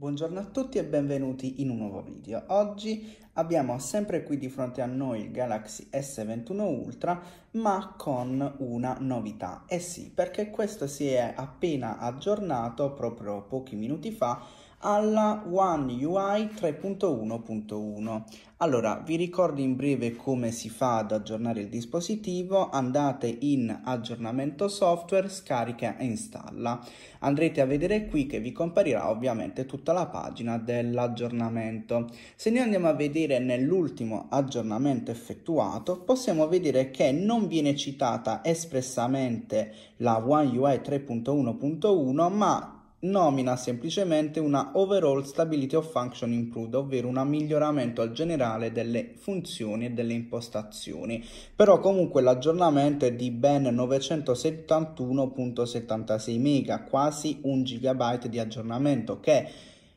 Buongiorno a tutti e benvenuti in un nuovo video. Oggi abbiamo sempre qui di fronte a noi il Galaxy S21 Ultra ma con una novità. Eh sì, perché questo si è appena aggiornato proprio pochi minuti fa alla One UI 3.1.1. Allora, vi ricordo in breve come si fa ad aggiornare il dispositivo, andate in aggiornamento software, scarica e installa. Andrete a vedere qui che vi comparirà ovviamente tutta la pagina dell'aggiornamento. Se noi andiamo a vedere nell'ultimo aggiornamento effettuato, possiamo vedere che non viene citata espressamente la One UI 3.1.1, ma nomina semplicemente una Overall Stability of Function Improved, ovvero un miglioramento al generale delle funzioni e delle impostazioni. Però comunque l'aggiornamento è di ben 971.76 mega, quasi un gigabyte di aggiornamento che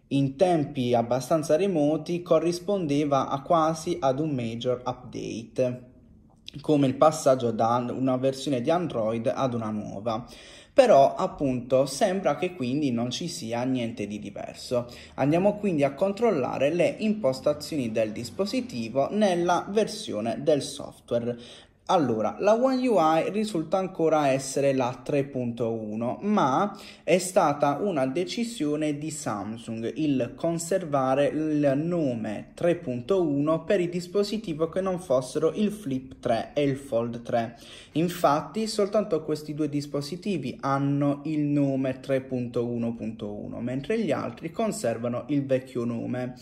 in tempi abbastanza remoti corrispondeva a quasi ad un major update come il passaggio da una versione di Android ad una nuova però appunto sembra che quindi non ci sia niente di diverso. Andiamo quindi a controllare le impostazioni del dispositivo nella versione del software. Allora, la One UI risulta ancora essere la 3.1, ma è stata una decisione di Samsung il conservare il nome 3.1 per i dispositivi che non fossero il Flip 3 e il Fold 3. Infatti, soltanto questi due dispositivi hanno il nome 3.1.1, mentre gli altri conservano il vecchio nome.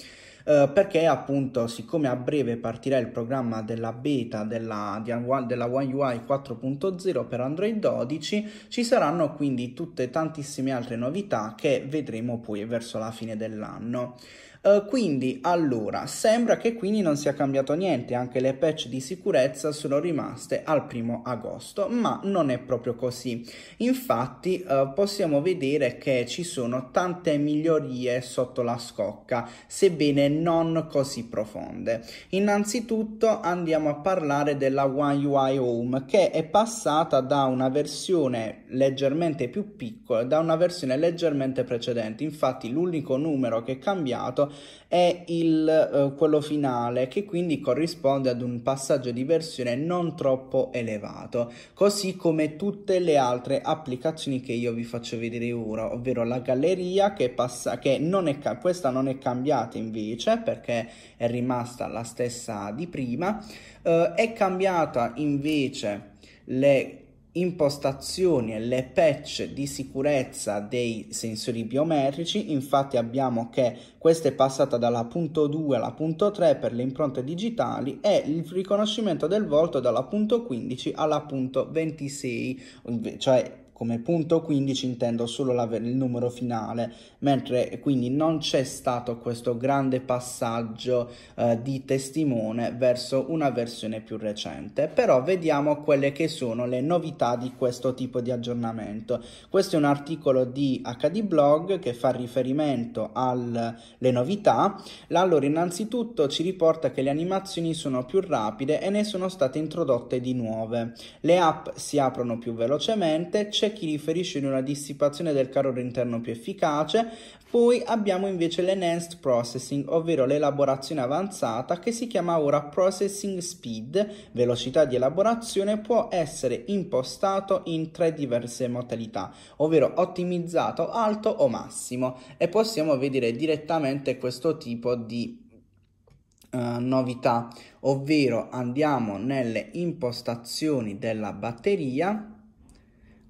Eh, perché appunto siccome a breve partirà il programma della beta della, della One UI 4.0 per Android 12 ci saranno quindi tutte tantissime altre novità che vedremo poi verso la fine dell'anno. Eh, quindi allora sembra che quindi non sia cambiato niente, anche le patch di sicurezza sono rimaste al primo agosto, ma non è proprio così. Infatti uh, possiamo vedere che ci sono tante migliorie sotto la scocca, sebbene non così profonde. Innanzitutto andiamo a parlare della One UI Home che è passata da una versione leggermente più piccola da una versione leggermente precedente. Infatti l'unico numero che è cambiato è il, eh, quello finale che quindi corrisponde ad un passaggio di versione non troppo elevato così come tutte le altre applicazioni che io vi faccio vedere ora ovvero la galleria che, passa, che non è, questa non è cambiata invece perché è rimasta la stessa di prima eh, è cambiata invece le impostazioni e le patch di sicurezza dei sensori biometrici infatti abbiamo che questa è passata dalla punto 2 alla punto 3 per le impronte digitali e il riconoscimento del volto dalla punto 15 alla punto 26 cioè come punto 15 intendo solo la, il numero finale, mentre quindi non c'è stato questo grande passaggio eh, di testimone verso una versione più recente. Però vediamo quelle che sono le novità di questo tipo di aggiornamento. Questo è un articolo di HD Blog che fa riferimento alle novità. Allora, innanzitutto ci riporta che le animazioni sono più rapide e ne sono state introdotte di nuove. Le app si aprono più velocemente, c'è chi riferisce di una dissipazione del calore interno più efficace, poi abbiamo invece l'enhanced processing, ovvero l'elaborazione avanzata che si chiama ora processing speed, velocità di elaborazione, può essere impostato in tre diverse modalità, ovvero ottimizzato, alto o massimo e possiamo vedere direttamente questo tipo di Uh, novità, ovvero andiamo nelle impostazioni della batteria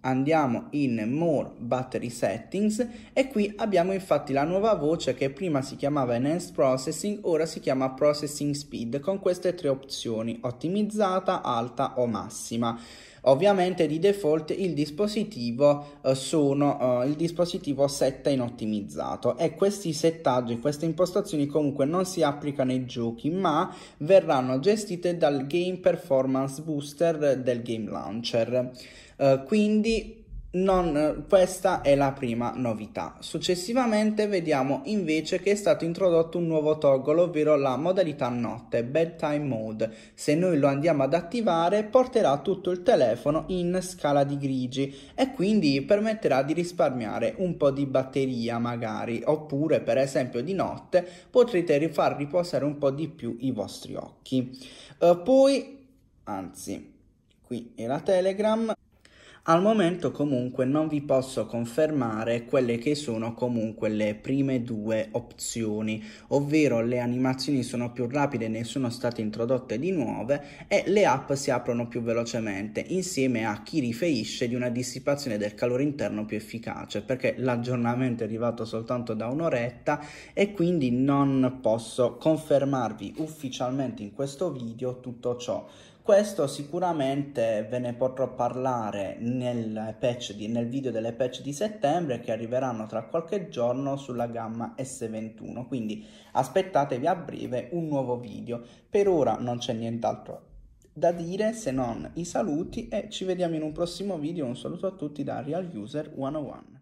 andiamo in More Battery Settings e qui abbiamo infatti la nuova voce che prima si chiamava Enhanced Processing, ora si chiama Processing Speed con queste tre opzioni, ottimizzata, alta o massima. Ovviamente di default il dispositivo, eh, sono, eh, il dispositivo setta in ottimizzato e questi settaggi, queste impostazioni comunque non si applicano ai giochi ma verranno gestite dal Game Performance Booster del Game Launcher. Eh, quindi non, questa è la prima novità. Successivamente vediamo invece che è stato introdotto un nuovo toggle, ovvero la modalità notte, bedtime mode. Se noi lo andiamo ad attivare porterà tutto il telefono in scala di grigi e quindi permetterà di risparmiare un po' di batteria magari, oppure per esempio di notte potrete far riposare un po' di più i vostri occhi. Uh, poi, anzi, qui è la Telegram. Al momento comunque non vi posso confermare quelle che sono comunque le prime due opzioni, ovvero le animazioni sono più rapide, ne sono state introdotte di nuove e le app si aprono più velocemente, insieme a chi riferisce di una dissipazione del calore interno più efficace, perché l'aggiornamento è arrivato soltanto da un'oretta e quindi non posso confermarvi ufficialmente in questo video tutto ciò. Questo sicuramente ve ne potrò parlare nel, di, nel, video delle patch di settembre che arriveranno tra qualche giorno sulla gamma S21, quindi aspettatevi a breve un nuovo video. Per ora non c'è nient'altro da dire se non i saluti e ci vediamo in un prossimo video. Un saluto a tutti da Real User 101.